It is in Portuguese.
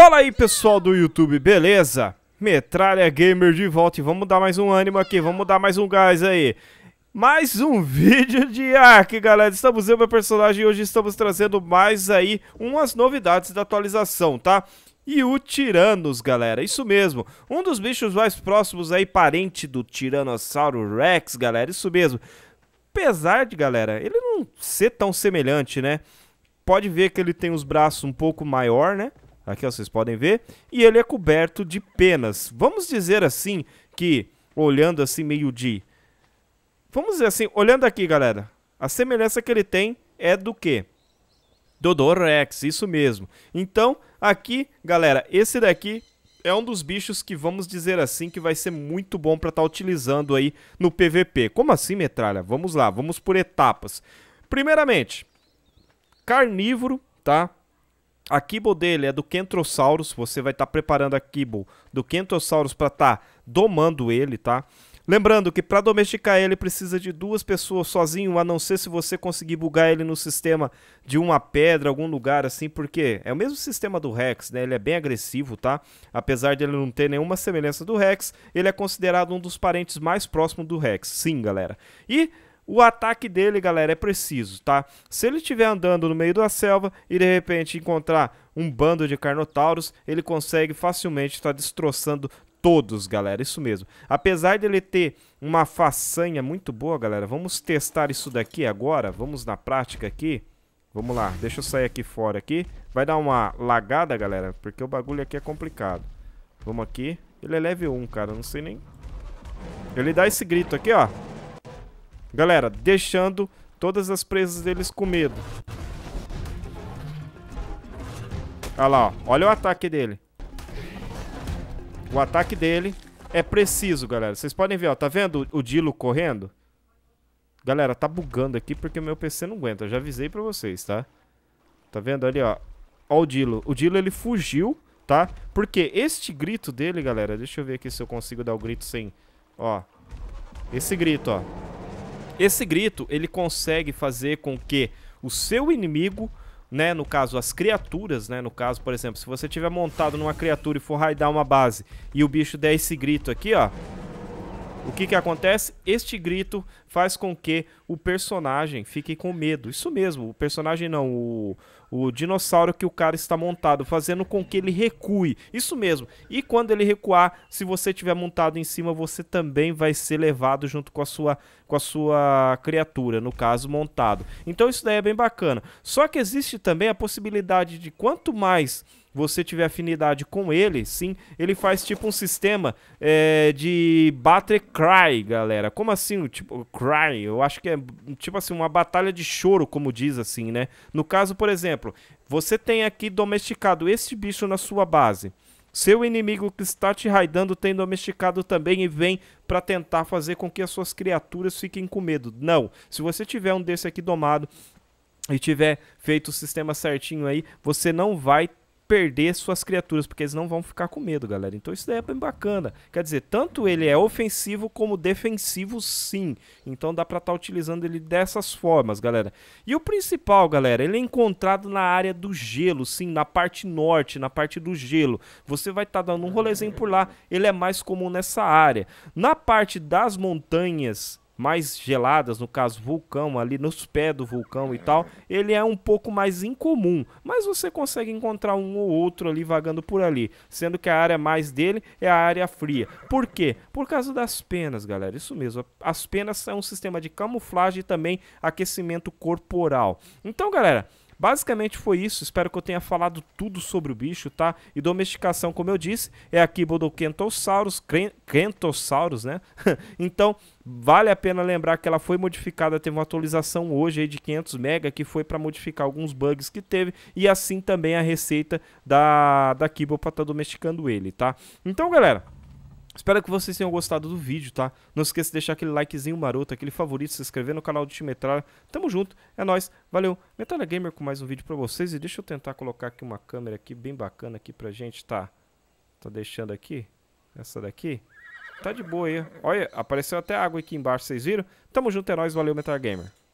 Fala aí pessoal do YouTube, beleza? Metralha Gamer de volta e vamos dar mais um ânimo aqui, vamos dar mais um gás aí. Mais um vídeo de Ark, galera. Estamos eu, meu personagem, e hoje estamos trazendo mais aí umas novidades da atualização, tá? e o Tiranos, galera. Isso mesmo. Um dos bichos mais próximos aí, parente do Tiranossauro Rex, galera. Isso mesmo. Apesar de, galera, ele não ser tão semelhante, né? Pode ver que ele tem os braços um pouco maior, né? Aqui ó, vocês podem ver. E ele é coberto de penas. Vamos dizer assim que, olhando assim meio de... Vamos dizer assim, olhando aqui, galera. A semelhança que ele tem é do quê? Dodorex, isso mesmo. Então, aqui, galera, esse daqui é um dos bichos que vamos dizer assim que vai ser muito bom para estar tá utilizando aí no PVP. Como assim, metralha? Vamos lá, vamos por etapas. Primeiramente, carnívoro, tá? A Kibble dele é do Kentrosaurus, você vai estar tá preparando a Kibble do Kentrosaurus para estar tá domando ele, tá? Lembrando que para domesticar ele precisa de duas pessoas sozinho, a não ser se você conseguir bugar ele no sistema de uma pedra, algum lugar assim, porque é o mesmo sistema do Rex, né? Ele é bem agressivo, tá? Apesar de ele não ter nenhuma semelhança do Rex, ele é considerado um dos parentes mais próximos do Rex, sim, galera. E o ataque dele, galera, é preciso, tá? Se ele estiver andando no meio da selva e de repente encontrar um bando de Carnotauros, ele consegue facilmente estar tá destroçando todos, galera, isso mesmo. Apesar dele ter uma façanha muito boa, galera, vamos testar isso daqui agora, vamos na prática aqui. Vamos lá, deixa eu sair aqui fora aqui. Vai dar uma lagada, galera, porque o bagulho aqui é complicado. Vamos aqui. Ele é level 1, cara, não sei nem... Ele dá esse grito aqui, ó. Galera, deixando todas as presas deles com medo. Olha lá, ó. olha o ataque dele. O ataque dele é preciso, galera. Vocês podem ver, ó. Tá vendo o Dilo correndo? Galera, tá bugando aqui porque meu PC não aguenta. Eu já avisei pra vocês, tá? Tá vendo ali, ó. Ó o Dilo. O Dilo, ele fugiu, tá? Porque este grito dele, galera... Deixa eu ver aqui se eu consigo dar o grito sem... Ó. Esse grito, ó. Esse grito, ele consegue fazer com que o seu inimigo, né, no caso as criaturas, né, no caso, por exemplo, se você tiver montado numa criatura e for raidar uma base e o bicho der esse grito aqui, ó, o que que acontece? Este grito faz com que o personagem fique com medo. Isso mesmo, o personagem não, o, o dinossauro que o cara está montado, fazendo com que ele recue. Isso mesmo. E quando ele recuar, se você tiver montado em cima, você também vai ser levado junto com a sua com a sua criatura, no caso montado. Então isso daí é bem bacana. Só que existe também a possibilidade de quanto mais você tiver afinidade com ele, sim, ele faz tipo um sistema é, de battle cry, galera. Como assim? Tipo, cry, eu acho que é tipo assim, uma batalha de choro, como diz assim, né? No caso, por exemplo, exemplo, você tem aqui domesticado este bicho na sua base. Seu inimigo que está te raidando tem domesticado também e vem para tentar fazer com que as suas criaturas fiquem com medo. Não. Se você tiver um desse aqui domado, e tiver feito o sistema certinho aí, você não vai perder suas criaturas, porque eles não vão ficar com medo, galera. Então isso daí é bem bacana. Quer dizer, tanto ele é ofensivo como defensivo, sim. Então dá pra estar tá utilizando ele dessas formas, galera. E o principal, galera, ele é encontrado na área do gelo, sim, na parte norte, na parte do gelo. Você vai estar tá dando um rolezinho por lá, ele é mais comum nessa área. Na parte das montanhas mais geladas, no caso vulcão, ali nos pés do vulcão e tal, ele é um pouco mais incomum, mas você consegue encontrar um ou outro ali vagando por ali, sendo que a área mais dele é a área fria. Por quê? Por causa das penas, galera, isso mesmo. As penas são um sistema de camuflagem e também aquecimento corporal. Então, galera, Basicamente foi isso, espero que eu tenha falado tudo sobre o bicho, tá? E domesticação, como eu disse, é aqui Bodoquentossauros, Crentossaurus, né? então, vale a pena lembrar que ela foi modificada, teve uma atualização hoje aí de 500 mega que foi para modificar alguns bugs que teve e assim também a receita da da Kibo para estar tá domesticando ele, tá? Então, galera, Espero que vocês tenham gostado do vídeo, tá? Não esqueça de deixar aquele likezinho maroto, aquele favorito, se inscrever no canal do Time Metralha. Tamo junto, é nóis, valeu. Metralha Gamer com mais um vídeo pra vocês. E deixa eu tentar colocar aqui uma câmera aqui bem bacana aqui pra gente, tá? Tá deixando aqui, essa daqui. Tá de boa aí. Olha, apareceu até água aqui embaixo, vocês viram? Tamo junto, é nóis, valeu Metralha Gamer.